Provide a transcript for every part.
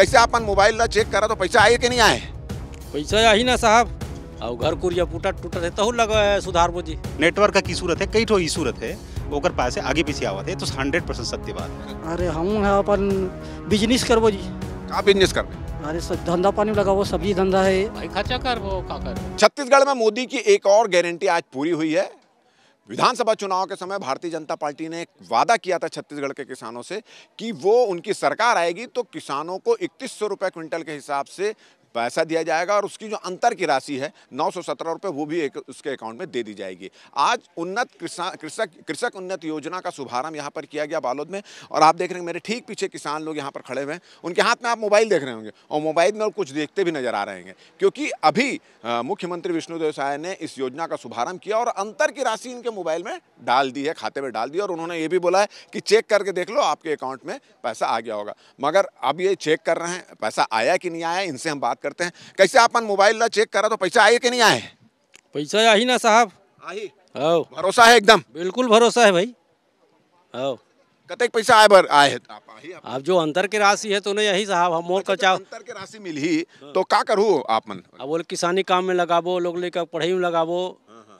कैसे अपन मोबाइल ला चेक करा तो पैसा आए कि नहीं आए पैसा आई ना साहब और घर कुरिया फूटा टूटा है तहु लगा है सुधार बोजी नेटवर्क का की सूरत है कई ठो ई सूरत है ओकर पास आगे पीछे आवत है तो 100 परसेंट सत्य बात अरे हम है अपन बिजनेस करबो जी का बिजनेस करबे अरे सब धंधा पानी लगाओ सब्जी धंधा है भाई खर्चा करबो का कर छत्तीसगढ़ में मोदी की एक और गारंटी आज पूरी हुई है विधानसभा चुनाव के समय भारतीय जनता पार्टी ने एक वादा किया था छत्तीसगढ़ के किसानों से कि वो उनकी सरकार आएगी तो किसानों को इकतीस सौ रुपये क्विंटल के हिसाब से पैसा दिया जाएगा और उसकी जो अंतर की राशि है नौ सौ सत्रह रुपये वो भी एक उसके अकाउंट में दे दी जाएगी आज उन्नत कृषक कृषक उन्नत योजना का शुभारंभ यहाँ पर किया गया बालोद में और आप देख रहे हैं मेरे ठीक पीछे किसान लोग यहाँ पर खड़े हुए हैं उनके हाथ में आप मोबाइल देख रहे होंगे और मोबाइल में और कुछ देखते भी नजर आ रहे हैं क्योंकि अभी मुख्यमंत्री विष्णुदेव साय ने इस योजना का शुभारंभ किया और अंतर की राशि इनके मोबाइल में डाल दी है खाते में डाल दी और उन्होंने ये भी बोला है कि चेक करके देख लो आपके अकाउंट में पैसा आ गया होगा मगर अब ये चेक कर रहे हैं पैसा आया कि नहीं आया इनसे हम बात बात करते हैं कैसे आपन मोबाइल ला चेक करा तो पैसा आए कि नहीं आए पैसा आई ना साहब आई हाँ भरोसा है एकदम बिल्कुल भरोसा है भाई हाँ कतेक पैसा आए बर आए आप आही आप, जो अंतर के राशि है तो नहीं यही साहब हम मोर अच्छा, कचाओ अंतर के राशि मिल ही तो का करू आप मन अब बोले किसानी काम में लगाबो लोग लेकर पढ़ाई में लगाबो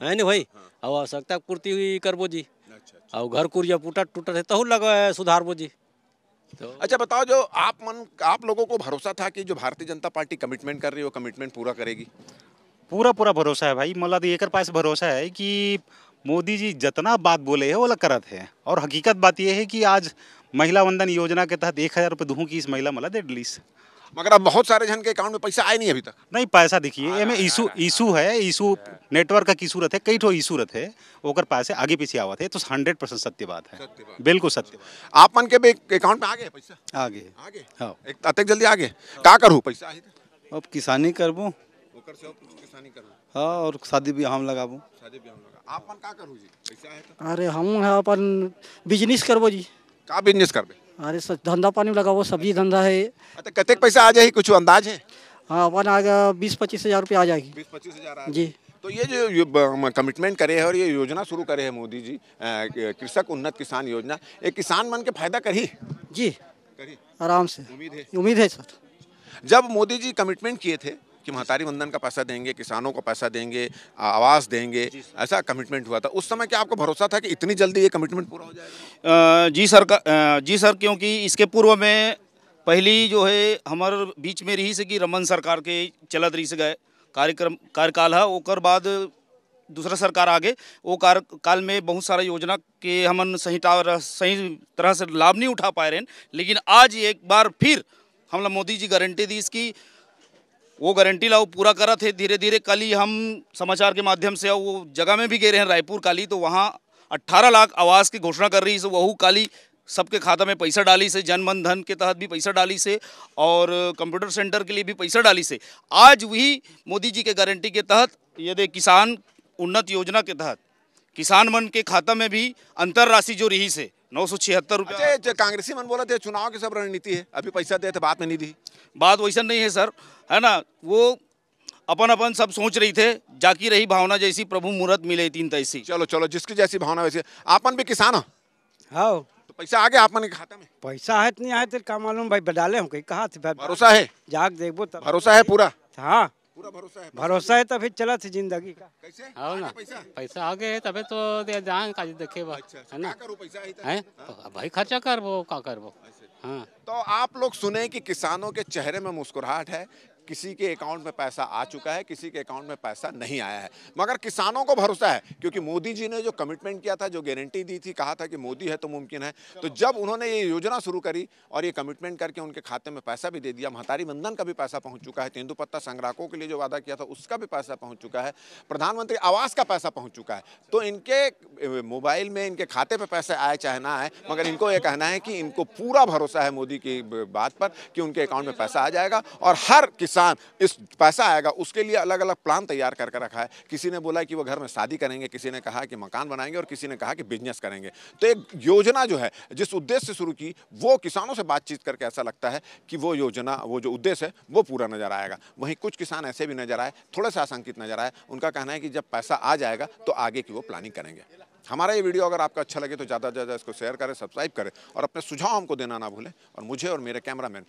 है ना भाई अब आवश्यकता पूर्ति करबो जी और अच्छा, अच्छा। घर कुरिया टूटा टूटा है तहु लगा सुधारबो जी तो अच्छा बताओ जो आप मन आप लोगों को भरोसा था कि जो भारतीय जनता पार्टी कमिटमेंट कर रही है वो कमिटमेंट पूरा करेगी पूरा पूरा भरोसा है भाई मतलब एक पास भरोसा है कि मोदी जी जितना बात बोले है वो करत है और हकीकत बात यह है कि आज महिला वंदन योजना के तहत एक हज़ार रुपये दूँ की इस महिला मतलब दे लीस मगर अब बहुत सारे जन के अकाउंट में पैसा आए नहीं अभी तक नहीं पैसा देखिए ये में इशू इशू है इशू नेटवर्क का इशू रहते कई ठो इशू रहते ओकर पैसे आगे पीछे आवा थे तो हंड्रेड परसेंट सत्य बात है बिल्कुल सत्य आप मन के भी अकाउंट में आ गए पैसा आगे आगे हाँ अतक जल्दी आगे का करूँ पैसा अब किसानी करबू हाँ और शादी ब्याह हम लगाबू शादी ब्याह में लगा का करू जी पैसा है तो अरे हम अपन बिजनेस करबो जी का बिजनेस करबे अरे सर धंधा पानी लगा वो सब्जी धंधा है अच्छा, कतेक पैसा आ जाएगी कुछ अंदाज है हाँ अपन आ गया बीस पच्चीस हज़ार रुपया आ जाएगी बीस पच्चीस हज़ार जी तो ये जो कमिटमेंट करे है और ये योजना शुरू करे है मोदी जी कृषक उन्नत किसान योजना ये किसान मन के फायदा करी जी करी आराम से उम्मीद है उम्मीद है सर जब मोदी जी कमिटमेंट किए थे कि महतारी बंधन का पैसा देंगे किसानों को पैसा देंगे आवास देंगे ऐसा कमिटमेंट हुआ था उस समय क्या आपको भरोसा था कि इतनी जल्दी ये कमिटमेंट पूरा हो जाएगा जी सर जी सर क्योंकि इसके पूर्व में पहली जो है हमारे बीच में रही से कि रमन सरकार के चलत रही से गए कार्यक्रम कार्यकाल है ओकर बाद दूसरा सरकार आगे वो कार्यकाल में बहुत सारा योजना के हमन सही सही तरह से लाभ नहीं उठा पाए रहे लेकिन आज एक बार फिर हम मोदी जी गारंटी दी इसकी वो गारंटी लाओ पूरा करा थे धीरे धीरे कल ही हम समाचार के माध्यम से वो जगह में भी गए रहे हैं रायपुर काली तो वहाँ 18 लाख आवास की घोषणा कर रही है वह काली सबके खाता में पैसा डाली से जन मन धन के तहत भी पैसा डाली से और कंप्यूटर सेंटर के लिए भी पैसा डाली से आज वही मोदी जी के गारंटी के तहत यदि किसान उन्नत योजना के तहत किसान मन के खाता में भी अंतर राशि जो रही से नौ सौ छिहत्तर रुपये अच्छा, कांग्रेसी मन बोला थे चुनाव की सब रणनीति है अभी पैसा दे थे बात में नहीं दी बात वैसा नहीं है सर है ना वो अपन अपन सब सोच रही थे जाकी रही भावना जैसी प्रभु मुहूर्त मिले तीन तैसी चलो चलो जिसकी जैसी भावना वैसी आपन भी किसान हो हाँ तो पैसा आ गया आपने के खाता में पैसा है नहीं आए तेरे तो का मालूम भाई बदाले हो गई कहा भरोसा है जाग देखो भरोसा है पूरा हाँ पूरा भरोसा है भरोसा है तभी चला थी जिंदगी का कैसे ना पैसा आगे आ गए तभी तो जाए का देखे अच्छा, है ना तो? तो भाई खर्चा कर वो का कर वो हाँ तो आप लोग सुने कि किसानों के चेहरे में मुस्कुराहट है किसी के अकाउंट में पैसा आ चुका है किसी के अकाउंट में पैसा नहीं आया है मगर किसानों को भरोसा है क्योंकि मोदी जी ने जो कमिटमेंट किया था जो गारंटी दी थी कहा था कि मोदी है तो मुमकिन है तो जब उन्होंने ये योजना शुरू करी और ये कमिटमेंट करके उनके खाते में पैसा भी दे दिया महतारी बंधन का भी पैसा पहुँच चुका है तेंदुपत्ता संग्राहकों के लिए जो वादा किया था उसका भी पैसा पहुँच चुका है प्रधानमंत्री आवास का पैसा पहुँच चुका है तो इनके मोबाइल में इनके खाते पे पैसे आए चाहे ना आए मगर इनको ये कहना है कि इनको पूरा भरोसा है मोदी की बात पर कि उनके अकाउंट में पैसा आ जाएगा और हर किसान इस पैसा आएगा उसके लिए अलग अलग प्लान तैयार करके रखा है किसी ने बोला कि वो घर में शादी करेंगे किसी ने कहा कि मकान बनाएंगे और किसी ने कहा कि बिजनेस करेंगे तो एक योजना जो है जिस उद्देश्य से शुरू की वो किसानों से बातचीत करके ऐसा लगता है कि वो योजना वो जो उद्देश्य है वो पूरा नजर आएगा वहीं कुछ किसान ऐसे भी नजर आए थोड़ा सा आशंकित नजर आए उनका कहना है कि जब पैसा आ जाएगा तो आगे की वो प्लानिंग करेंगे हमारा ये वीडियो अगर आपका अच्छा लगे तो ज़्यादा से ज़्यादा इसको शेयर करें सब्सक्राइब करें और अपने सुझाव हमको देना ना भूलें और मुझे और मेरे कैमरामैन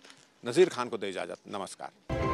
नज़ीर खान को दे इजाज़त नमस्कार